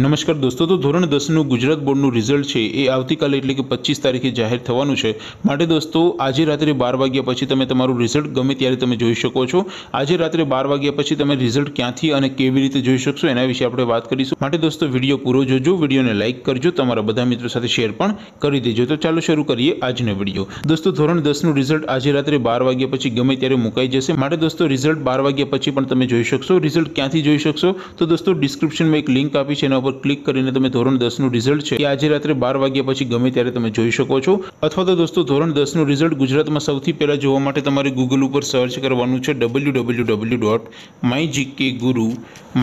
નમસ્કાર દોસ્તો તો ધોરણ દસનું ગુજરાત બોર્ડનું રિઝલ્ટ છે એ આવતીકાલે એટલે કે પચીસ તારીખે જાહેર થવાનું છે માટે દોસ્તો આજે રાત્રે બાર વાગ્યા પછી તમે તમારું રિઝલ્ટ ગમે ત્યારે તમે જોઈ શકો છો આજે રાત્રે બાર વાગ્યા પછી તમે રિઝલ્ટ ક્યાંથી અને કેવી રીતે જોઈ શકશો એના વિશે આપણે વાત કરીશું માટે દોસ્તો વિડીયો પૂરો જોજો વિડીયોને લાઇક કરજો તમારા બધા મિત્રો સાથે શેર પણ કરી દેજો તો ચાલો શરૂ કરીએ આજનો વિડીયો દોસ્તો ધોરણ દસનું રિઝલ્ટ આજે રાત્રે બાર વાગ્યા પછી ગમે ત્યારે મુકાઈ જશે માટે દોસ્તો રિઝલ્ટ બાર વાગ્યા પછી પણ તમે જોઈ શકશો રિઝલ્ટ ક્યાંથી જોઈ શકશો તો દોસ્તો ડિસ્ક્રિપ્શનમાં એક લિંક આપી છે એના પર ક્લિક કરીને તમે ધોરણ દસનું રિઝલ્ટ છે એ આજે રાત્રે બાર વાગ્યા પછી ગમે ત્યારે તમે જોઈ શકો છો અથવા તો દોસ્તો ધોરણ દસનું રિઝલ્ટ ગુજરાતમાં સૌથી પહેલાં જોવા માટે તમારે ગૂગલ ઉપર સર્ચ કરવાનું છે W W W dot my GK guru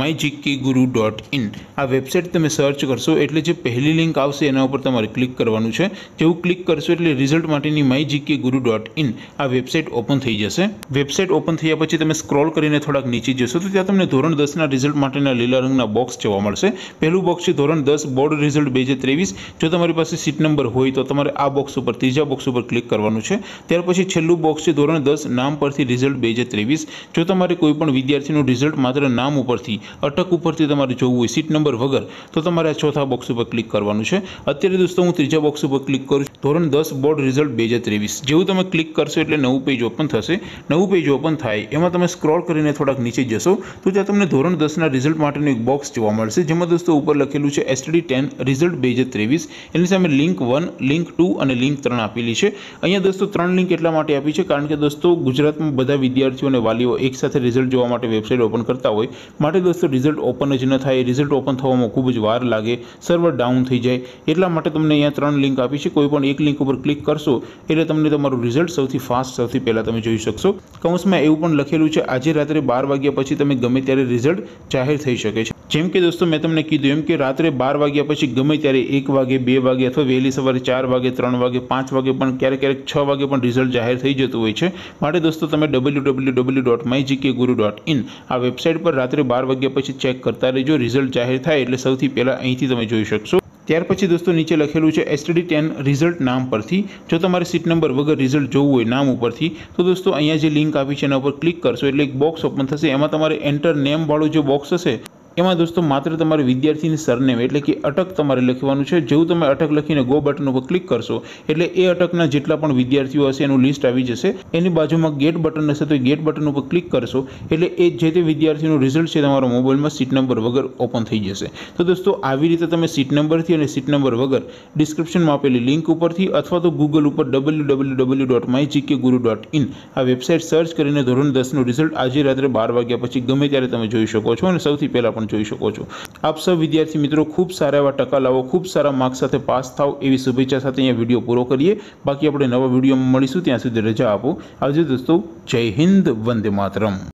my GK guru dot in આ વેબસાઇટ તમે સર્ચ કરશો એટલે જે પહેલી લિંક આવશે એના ઉપર તમારે ક્લિક કરવાનું છે જેવું ક્લિક કરશો એટલે રિઝલ્ટ માટેની my GK guru dot in આ વેબસાઇટ ઓપન થઈ જશે વેબસાઇટ ઓપન થયા પછી તમે સ્ક્રોલ કરીને થોડાક નીચે જશો તો ત્યાં તમને ધોરણ દસના રિઝલ્ટ માટેના લીલા રંગના બોક્સ જોવા મળશે પહેલું બોક્સ છે ધોરણ દસ બોર્ડ રિઝલ્ટ બે હજાર ત્રેવીસ જો તમારી પાસે સીટ નંબર હોય તો તમારે આ બોક્સ ઉપર ત્રીજા બોક્સ ઉપર ક્લિક કરવાનું છે ત્યાર પછી છેલ્લું બોક્સ છે ધોરણ દસ નામ પરથી રિઝલ્ટ બે હજાર ત્રેવીસ જો તમારે કોઈપણ વિદ્યાર્થીનું રિઝલ્ટ માત્ર નામ ઉપરથી અટક ઉપરથી તમારે જોવું હોય સીટ નંબર વગર તો તમારે આ ચોથા બોક્સ ઉપર ક્લિક કરવાનું છે અત્યારે દોસ્તો હું ત્રીજા બોક્સ ઉપર ક્લિક કરું ધોરણ દસ બોર્ડ રિઝલ્ટ બે હજાર ત્રેવીસ જેવું તમે ક્લિક કરશો એટલે નવું પેજ ઓપન થશે નવું પેજ ઓપન થાય એમાં તમે સ્ક્રોલ કરીને થોડાક નીચે જશો તો ત્યાં તમને ધોરણ દસના રિઝલ્ટ માટેનું એક બોક્સ જોવા મળશે જેમાં દોસ્તો ઉપર લખેલું છે એસટીડી ટેન રિઝલ્ટ બે હજાર ત્રેવીસ એની સામે લિંક વન લિંક ટુ અને લિંક ત્રણ આપેલી છે અહીંયા દોસ્તો ત્રણ લિંક એટલા માટે આપી છે કારણ કે દોસ્તો ગુજરાતમાં બધા વિદ્યાર્થીઓ અને વાલીઓ એકસાથે રિઝલ્ટ જોવા માટે વેબસાઇટ ઓપન કરતા હોય માટે દોસ્તો રિઝલ્ટ ઓપન જ ન થાય રિઝલ્ટ ઓપન થવામાં ખૂબ જ વાર લાગે સર્વર ડાઉન થઈ જાય એટલા માટે તમને અહીંયા ત્રણ લિંક આપી છે કોઈ પણ એક લિંક ઉપર ક્લિક કરશો એટલે તમને તમારું રિઝલ્ટ સૌથી ફાસ્ટ સૌથી પહેલાં તમે જોઈ શકશો કૌંસમાં એવું પણ લખેલું છે આજે રાત્રે બાર વાગ્યા પછી તમે ગમે ત્યારે રિઝલ્ટ જાહેર થઈ શકે છે જેમ કે દોસ્તો મેં તમને કીધું એમ કે રાત્રે બાર વાગ્યા પછી ગમે ત્યારે એક વાગે બે વાગે અથવા વહેલી સવારે ચાર વાગે ત્રણ વાગે પાંચ વાગે પણ ક્યારેક ક્યારેક છ વાગે પણ રિઝલ્ટ જાહેર થઈ જતું હોય છે માટે દોસ્તો તમે W W W dot my GK guru dot in આ વેબસાઇટ પર રાત્રે બાર વાગ્યા પછી ચેક કરતા રહેજો રિઝલ્ટ જાહેર થાય એટલે સૌથી પહેલાં અહીંથી તમે જોઈ શકશો ત્યાર પછી દોસ્તો નીચે લખેલું છે એસટીડી ટેન રિઝલ્ટ નામ પરથી જો તમારે સીટ નંબર વગર રિઝલ્ટ જોવું હોય નામ ઉપરથી તો દોસ્તો અહીંયા જે લિંક આપી છે એના ઉપર ક્લિક કરશો એટલે એક બોક્સ ઓપન થશે એમાં તમારે એન્ટર નેમવાળું જે બોક્સ હશે એમાં દોસ્તો માત્ર તમારે વિદ્યાર્થીની સરનેમ એટલે કે અટક તમારે લખવાનું છે જેવું તમે અટક લખીને ગો બટન ઉપર ક્લિક કરશો એટલે એ અટકના જેટલા પણ વિદ્યાર્થીઓ હશે એનું લિસ્ટ આવી જશે એની બાજુમાં ગેટ બટન હશે તો ગેટ બટન ઉપર ક્લિક કરશો એટલે એ જે તે વિદ્યાર્થીનું રિઝલ્ટ છે તમારા મોબાઈલમાં સીટ નંબર વગર ઓપન થઈ જશે તો દોસ્તો આવી રીતે તમે સીટ નંબરથી અને સીટ નંબર વગર ડિસ્ક્રિપ્શનમાં આપેલી લિંક ઉપરથી અથવા તો ગૂગલ ઉપર W W W dot my GK guru dot in આ વેબસાઇટ સર્ચ કરીને ધોરણ દસનું રિઝલ્ટ આજે રાત્રે બાર વાગ્યા પછી ગમે ત્યારે તમે જોઈ શકો છો અને સૌથી પહેલાં પણ જોઈ શકો છો આપ સૌ વિદ્યાર્થી મિત્રો ખૂબ સારા એવા ટકા લાવો ખૂબ સારા માર્ક્સ સાથે પાસ થાવ એવી શુભેચ્છા સાથે અહીંયા વિડીયો પૂરો કરીએ બાકી આપણે નવા વિડીયોમાં મળીશું ત્યાં સુધી રજા આપો આજે દોસ્તો જય હિન્દ વંદે માતરમ